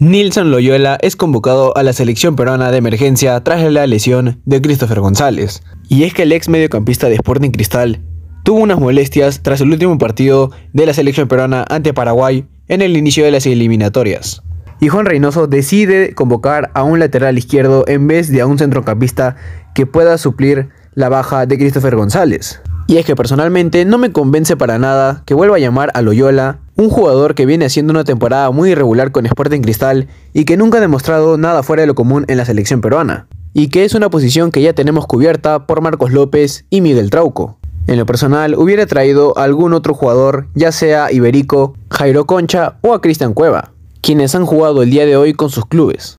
Nilson Loyola es convocado a la selección peruana de emergencia tras la lesión de Christopher González. Y es que el ex mediocampista de Sporting Cristal tuvo unas molestias tras el último partido de la selección peruana ante Paraguay en el inicio de las eliminatorias. Y Juan Reynoso decide convocar a un lateral izquierdo en vez de a un centrocampista que pueda suplir la baja de Christopher González. Y es que personalmente no me convence para nada que vuelva a llamar a Loyola un jugador que viene haciendo una temporada muy irregular con Sporting Cristal y que nunca ha demostrado nada fuera de lo común en la selección peruana. Y que es una posición que ya tenemos cubierta por Marcos López y Miguel Trauco. En lo personal, hubiera traído a algún otro jugador, ya sea Iberico, Jairo Concha o a Cristian Cueva, quienes han jugado el día de hoy con sus clubes.